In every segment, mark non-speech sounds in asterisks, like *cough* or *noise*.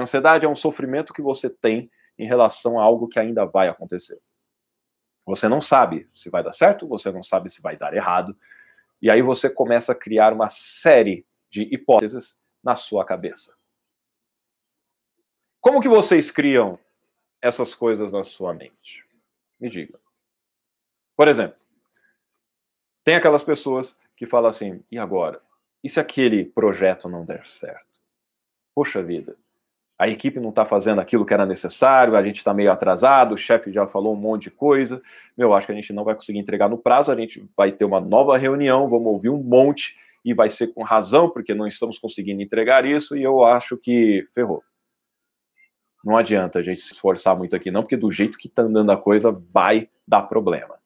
ansiedade é um sofrimento que você tem em relação a algo que ainda vai acontecer. Você não sabe se vai dar certo, você não sabe se vai dar errado, e aí você começa a criar uma série de hipóteses na sua cabeça. Como que vocês criam essas coisas na sua mente? Me diga. Por exemplo, tem aquelas pessoas que falam assim: e agora? E se aquele projeto não der certo? Poxa vida, a equipe não está fazendo aquilo que era necessário, a gente está meio atrasado, o chefe já falou um monte de coisa, eu acho que a gente não vai conseguir entregar no prazo, a gente vai ter uma nova reunião, vamos ouvir um monte, e vai ser com razão, porque não estamos conseguindo entregar isso, e eu acho que ferrou. Não adianta a gente se esforçar muito aqui, não, porque do jeito que está andando a coisa, vai dar problema.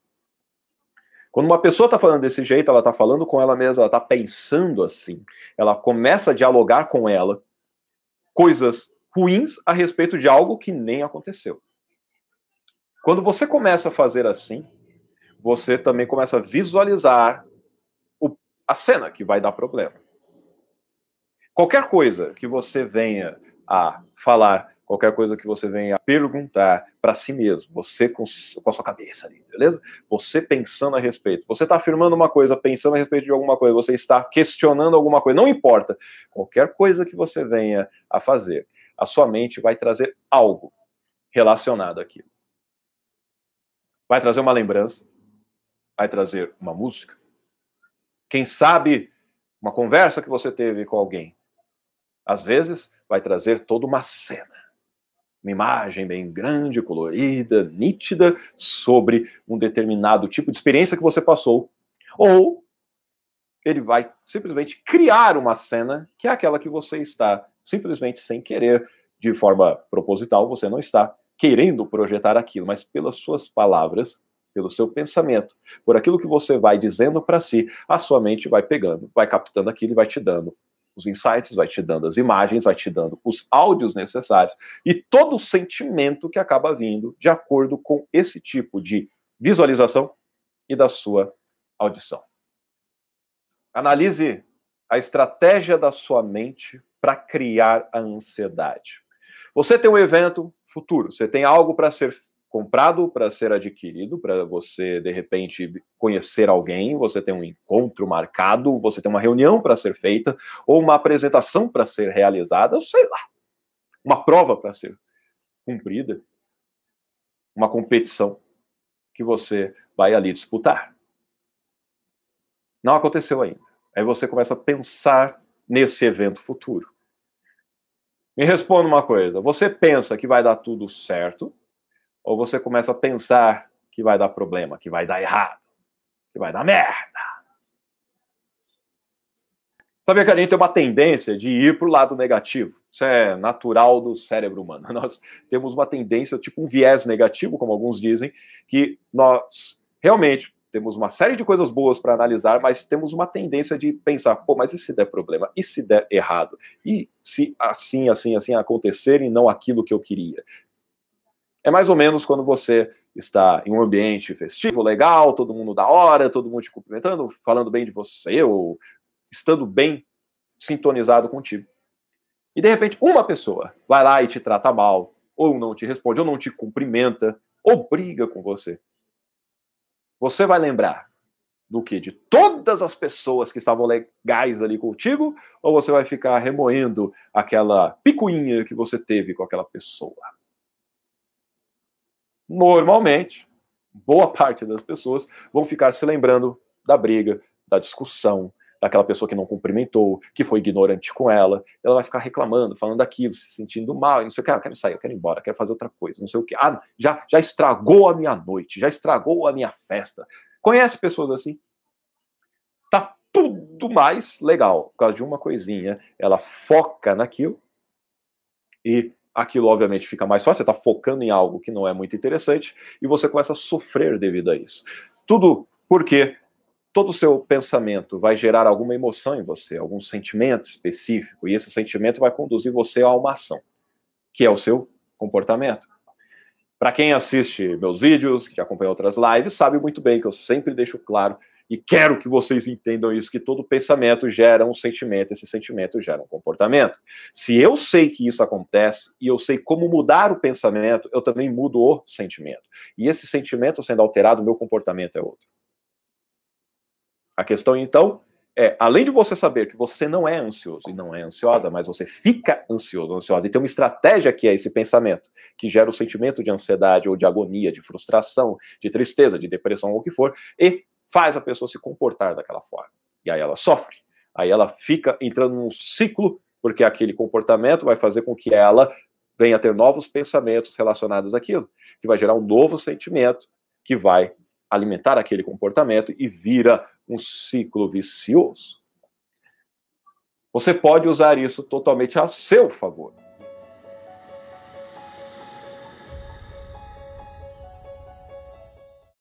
Quando uma pessoa está falando desse jeito, ela está falando com ela mesma, ela está pensando assim, ela começa a dialogar com ela, coisas ruins a respeito de algo que nem aconteceu. Quando você começa a fazer assim, você também começa a visualizar o, a cena que vai dar problema. Qualquer coisa que você venha a falar, qualquer coisa que você venha a perguntar para si mesmo, você com, com a sua cabeça ali, beleza? Você pensando a respeito. Você está afirmando uma coisa, pensando a respeito de alguma coisa, você está questionando alguma coisa, não importa. Qualquer coisa que você venha a fazer, a sua mente vai trazer algo relacionado àquilo. Vai trazer uma lembrança, vai trazer uma música, quem sabe uma conversa que você teve com alguém. Às vezes vai trazer toda uma cena, uma imagem bem grande, colorida, nítida sobre um determinado tipo de experiência que você passou, ou ele vai simplesmente criar uma cena que é aquela que você está simplesmente sem querer, de forma proposital, você não está querendo projetar aquilo, mas pelas suas palavras, pelo seu pensamento, por aquilo que você vai dizendo para si, a sua mente vai pegando, vai captando aquilo e vai te dando os insights, vai te dando as imagens, vai te dando os áudios necessários e todo o sentimento que acaba vindo de acordo com esse tipo de visualização e da sua audição. Analise a estratégia da sua mente para criar a ansiedade. Você tem um evento futuro, você tem algo para ser comprado, para ser adquirido, para você de repente conhecer alguém, você tem um encontro marcado, você tem uma reunião para ser feita, ou uma apresentação para ser realizada, sei lá, uma prova para ser cumprida, uma competição que você vai ali disputar. Não aconteceu ainda. Aí você começa a pensar nesse evento futuro. Me responda uma coisa: você pensa que vai dar tudo certo? Ou você começa a pensar que vai dar problema, que vai dar errado, que vai dar merda? Sabia que a gente tem uma tendência de ir para o lado negativo. Isso é natural do cérebro humano. *laughs* Nós temos uma tendência, tipo um viés negativo, como alguns dizem, que nós realmente temos uma série de coisas boas para analisar, mas temos uma tendência de pensar, pô, mas e se der problema? E se der errado? E se assim, assim, assim acontecer e não aquilo que eu queria? É mais ou menos quando você está em um ambiente festivo, legal, todo mundo da hora, todo mundo te cumprimentando, falando bem de você, ou estando bem sintonizado contigo. E de repente, uma pessoa vai lá e te trata mal, ou não te responde, ou não te cumprimenta, ou briga com você. Você vai lembrar do que? De todas as pessoas que estavam legais ali contigo? Ou você vai ficar remoendo aquela picuinha que você teve com aquela pessoa? Normalmente, boa parte das pessoas vão ficar se lembrando da briga, da discussão, daquela pessoa que não cumprimentou, que foi ignorante com ela, ela vai ficar reclamando, falando daquilo, se sentindo mal, e não sei o que, ah, eu quero sair, eu quero ir embora, quero fazer outra coisa, não sei o que. Ah, já, já estragou a minha noite, já estragou a minha festa. Conhece pessoas assim? Tá tudo mais legal, por causa de uma coisinha. Ela foca naquilo e aquilo obviamente fica mais fácil, você está focando em algo que não é muito interessante e você começa a sofrer devido a isso. Tudo porque todo o seu pensamento vai gerar alguma emoção em você, algum sentimento específico, e esse sentimento vai conduzir você a uma ação, que é o seu comportamento. Para quem assiste meus vídeos, que acompanha outras lives, sabe muito bem que eu sempre deixo claro e quero que vocês entendam isso, que todo pensamento gera um sentimento, esse sentimento gera um comportamento. Se eu sei que isso acontece e eu sei como mudar o pensamento, eu também mudo o sentimento. E esse sentimento sendo alterado, o meu comportamento é outro. A questão então é, além de você saber que você não é ansioso e não é ansiosa, mas você fica ansioso, ansiosa, e tem uma estratégia que é esse pensamento, que gera o sentimento de ansiedade ou de agonia, de frustração, de tristeza, de depressão ou o que for, e faz a pessoa se comportar daquela forma. E aí ela sofre. Aí ela fica entrando num ciclo, porque aquele comportamento vai fazer com que ela venha ter novos pensamentos relacionados àquilo, que vai gerar um novo sentimento que vai alimentar aquele comportamento e vira um ciclo vicioso, você pode usar isso totalmente a seu favor.